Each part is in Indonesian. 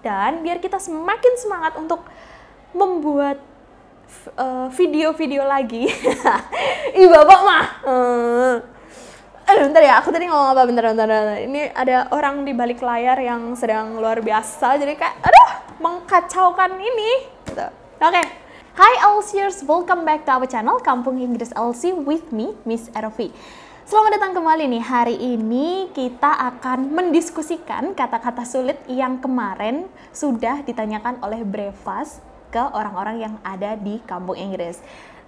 dan biar kita semakin semangat untuk membuat eh, video-video uh, lagi. Ih bapak mah. Uh. Eh, aduh, eh, bentar ya, aku tadi ngomong apa? Bentar, bentar, bentar. Ini ada orang di balik layar yang sedang luar biasa, jadi kayak, aduh, mengkacaukan ini. Gitu. Oke. Okay. Hi Elsiers, welcome back to our channel Kampung Inggris Elsie with me, Miss Erofi. Selamat datang kembali nih. Hari ini kita akan mendiskusikan kata-kata sulit yang kemarin sudah ditanyakan oleh Brevas ke orang-orang yang ada di kampung Inggris.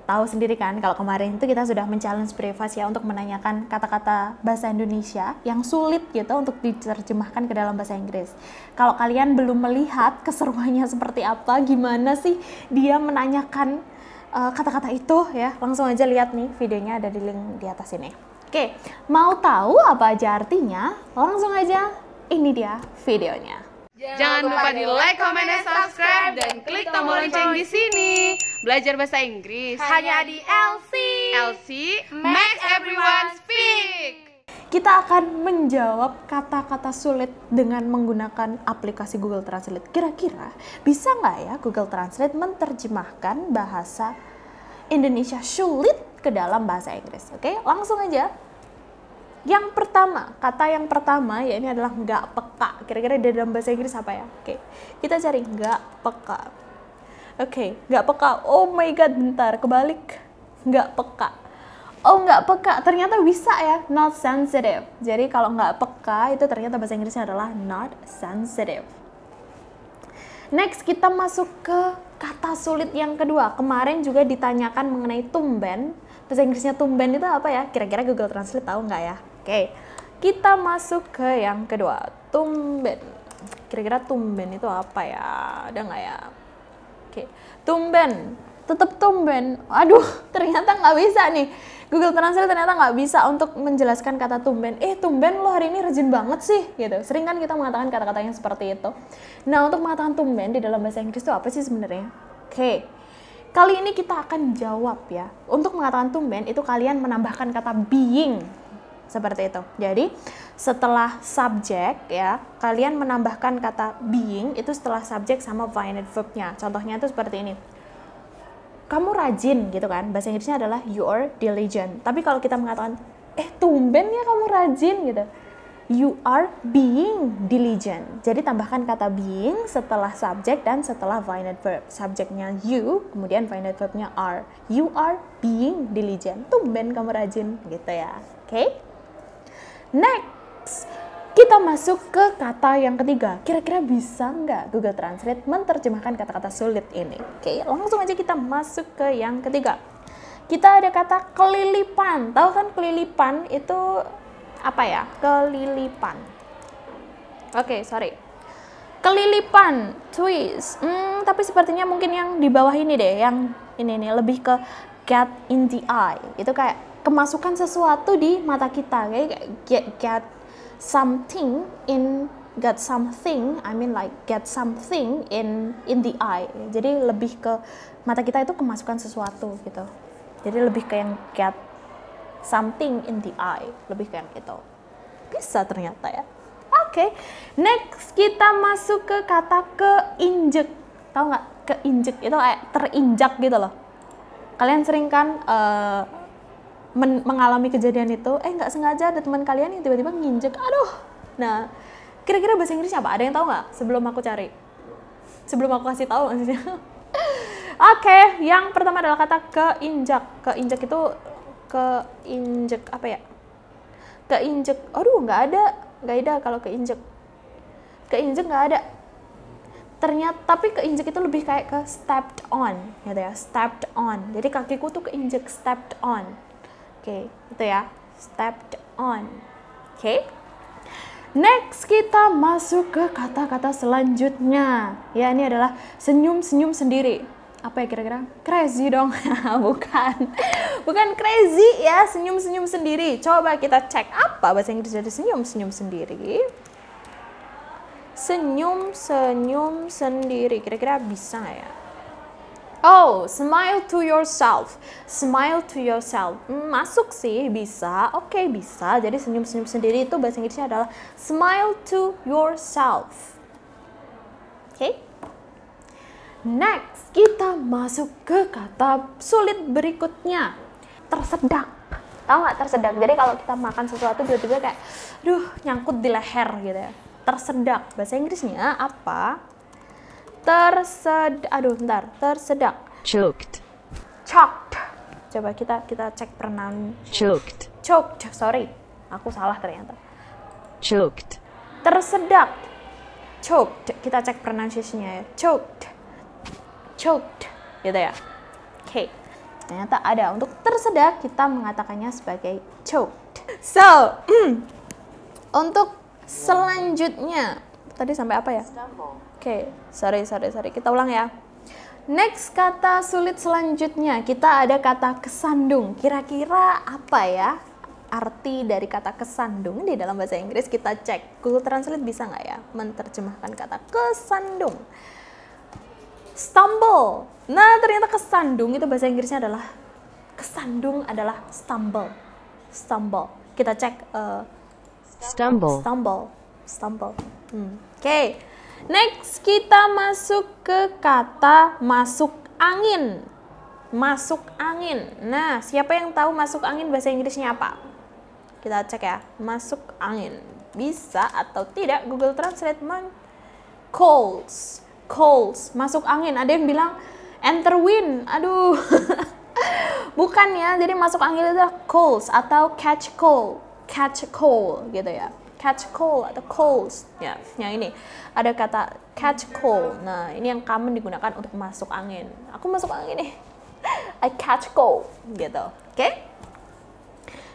Tahu sendiri kan kalau kemarin itu kita sudah men-challenge Brevas ya untuk menanyakan kata-kata bahasa Indonesia yang sulit gitu untuk diterjemahkan ke dalam bahasa Inggris. Kalau kalian belum melihat keseruannya seperti apa, gimana sih dia menanyakan eh, kata-kata uh, itu ya, langsung aja lihat nih videonya ada di link di atas ini. Oke, mau tahu apa aja artinya? Langsung aja, ini dia videonya. Jangan lupa di like, comment, dan subscribe dan klik tombol lonceng di sini. Belajar bahasa Inggris hanya di LC. LC make everyone speak kita akan menjawab kata-kata sulit dengan menggunakan aplikasi Google Translate. Kira-kira bisa nggak ya Google Translate menerjemahkan bahasa Indonesia sulit ke dalam bahasa Inggris. Oke, langsung aja. Yang pertama, kata yang pertama ya ini adalah nggak peka. Kira-kira di dalam bahasa Inggris apa ya? Oke, kita cari nggak peka. Oke, nggak peka. Oh my god, bentar, kebalik. Nggak peka. Oh nggak peka, ternyata bisa ya, not sensitive. Jadi kalau nggak peka itu ternyata bahasa Inggrisnya adalah not sensitive. Next kita masuk ke kata sulit yang kedua. Kemarin juga ditanyakan mengenai tumben bahasa Inggrisnya tumben itu apa ya? Kira-kira Google Translate tahu nggak ya? Oke, kita masuk ke yang kedua, tumben. Kira-kira tumben itu apa ya? Ada nggak ya? Oke, tumben, tetap tumben. Aduh, ternyata nggak bisa nih. Google Translate ternyata nggak bisa untuk menjelaskan kata tumben. Eh, tumben lo hari ini rajin banget sih, gitu. Sering kan kita mengatakan kata-kata yang seperti itu. Nah, untuk mengatakan tumben di dalam bahasa Inggris itu apa sih sebenarnya? Oke, okay Kali ini kita akan jawab ya. Untuk mengatakan tumben itu kalian menambahkan kata being seperti itu. Jadi setelah subjek ya, kalian menambahkan kata being itu setelah subjek sama finite verb-nya. Contohnya itu seperti ini. Kamu rajin gitu kan. Bahasa Inggrisnya adalah you are diligent. Tapi kalau kita mengatakan eh tumben ya kamu rajin gitu you are being diligent. Jadi tambahkan kata being setelah subjek dan setelah finite verb. Subjeknya you, kemudian finite verbnya are. You are being diligent. Tumben kamu rajin gitu ya. Oke? Okay? Next, kita masuk ke kata yang ketiga. Kira-kira bisa nggak Google Translate menerjemahkan kata-kata sulit ini? Oke, okay, langsung aja kita masuk ke yang ketiga. Kita ada kata kelilipan. Tahu kan kelilipan itu apa ya? Kelilipan. Oke, okay, sorry. Kelilipan, twist. Hmm, tapi sepertinya mungkin yang di bawah ini deh, yang ini nih lebih ke get in the eye. Itu kayak kemasukan sesuatu di mata kita, kayak get get something in get something, I mean like get something in in the eye. Jadi lebih ke mata kita itu kemasukan sesuatu gitu. Jadi lebih ke yang get something in the eye lebih kayak gitu. bisa ternyata ya oke okay. next kita masuk ke kata keinjek tau nggak keinjek itu kayak terinjak gitu loh kalian sering kan uh, men mengalami kejadian itu eh nggak sengaja ada teman kalian yang tiba-tiba nginjek aduh nah kira-kira bahasa Inggrisnya apa ada yang tahu nggak sebelum aku cari sebelum aku kasih tahu maksudnya oke okay, yang pertama adalah kata keinjak keinjak itu keinjek apa ya keinjek aduh nggak ada nggak ada kalau keinjek keinjek nggak ada ternyata tapi keinjek itu lebih kayak ke stepped on gitu ya stepped on jadi kakiku tuh keinjek stepped on oke okay, gitu ya stepped on oke okay. Next kita masuk ke kata-kata selanjutnya. Ya, ini adalah senyum-senyum sendiri apa ya kira-kira crazy dong bukan bukan crazy ya senyum-senyum sendiri coba kita cek apa bahasa Inggris dari senyum-senyum sendiri senyum-senyum sendiri kira-kira bisa ya Oh, smile to yourself. Smile to yourself. Hmm, masuk sih, bisa. Oke, okay, bisa. Jadi senyum-senyum sendiri itu bahasa Inggrisnya adalah smile to yourself. Oke? Okay? Next, kita masuk ke kata sulit berikutnya. Tersedak. Tahu nggak tersedak? Jadi kalau kita makan sesuatu tiba-tiba kayak, duh nyangkut di leher gitu ya. Tersedak. Bahasa Inggrisnya apa? Tersed, aduh ntar, tersedak. Choked. Choked. Coba kita kita cek pronoun. Choked. Choked, sorry. Aku salah ternyata. Choked. Tersedak. Choked. Kita cek pronunciation-nya ya. Choked choked gitu ya. Oke. Okay. Ternyata ada untuk tersedak kita mengatakannya sebagai choked. So, hmm, untuk selanjutnya tadi sampai apa ya? Oke, okay. sorry sorry sorry. Kita ulang ya. Next kata sulit selanjutnya kita ada kata kesandung. Kira-kira apa ya arti dari kata kesandung di dalam bahasa Inggris? Kita cek Google Translate bisa nggak ya menterjemahkan kata kesandung stumble. Nah, ternyata kesandung itu bahasa Inggrisnya adalah kesandung adalah stumble. Stumble. Kita cek uh, stumble. Stumble. Stumble. Hmm. Oke. Okay. Next kita masuk ke kata masuk angin. Masuk angin. Nah, siapa yang tahu masuk angin bahasa Inggrisnya apa? Kita cek ya. Masuk angin. Bisa atau tidak Google Translate man colds colds, masuk angin. Ada yang bilang enter wind. Aduh. Bukan ya. Jadi masuk angin itu colds atau catch cold, catch cold gitu ya. Catch cold atau colds. Ya, yang ini. Ada kata catch cold. Nah, ini yang common digunakan untuk masuk angin. Aku masuk angin nih. I catch cold gitu. Oke? Okay?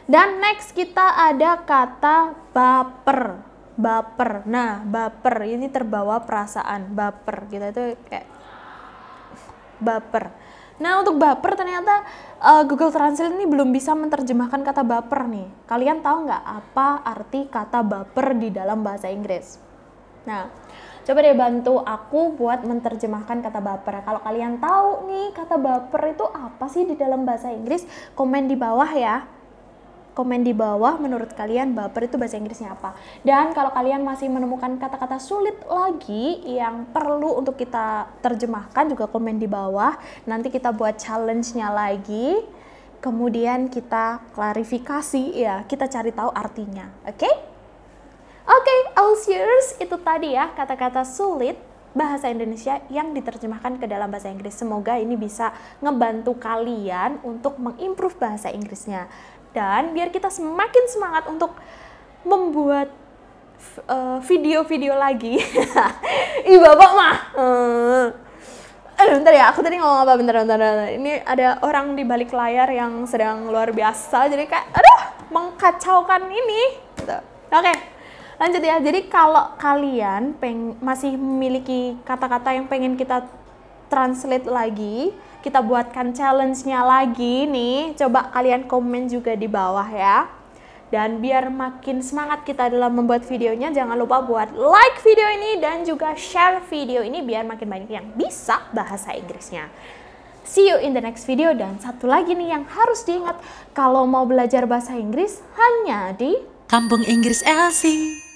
Dan next kita ada kata baper baper nah baper ini terbawa perasaan baper kita itu kayak baper nah untuk baper ternyata uh, Google Translate ini belum bisa menerjemahkan kata baper nih kalian tahu nggak apa arti kata baper di dalam bahasa Inggris nah coba deh bantu aku buat menerjemahkan kata baper. Kalau kalian tahu nih kata baper itu apa sih di dalam bahasa Inggris, komen di bawah ya komen di bawah menurut kalian baper itu bahasa Inggrisnya apa. Dan kalau kalian masih menemukan kata-kata sulit lagi yang perlu untuk kita terjemahkan juga komen di bawah. Nanti kita buat challenge-nya lagi. Kemudian kita klarifikasi ya, kita cari tahu artinya. Oke? Okay? Oke, okay, Alsiers itu tadi ya kata-kata sulit bahasa Indonesia yang diterjemahkan ke dalam bahasa Inggris. Semoga ini bisa ngebantu kalian untuk mengimprove bahasa Inggrisnya dan biar kita semakin semangat untuk membuat eh, video-video uh, lagi. Ih bapak mah. Uh. bentar ya, aku tadi ngomong apa? Bentar, bentar, bentar. Ini ada orang di balik layar yang sedang luar biasa, jadi kayak, aduh, mengkacaukan ini. Gitu. Oke, okay. lanjut ya. Jadi kalau kalian peng masih memiliki kata-kata yang pengen kita translate lagi, kita buatkan challenge-nya lagi nih. Coba kalian komen juga di bawah ya. Dan biar makin semangat kita dalam membuat videonya, jangan lupa buat like video ini dan juga share video ini biar makin banyak yang bisa bahasa Inggrisnya. See you in the next video dan satu lagi nih yang harus diingat kalau mau belajar bahasa Inggris hanya di Kampung Inggris Elsie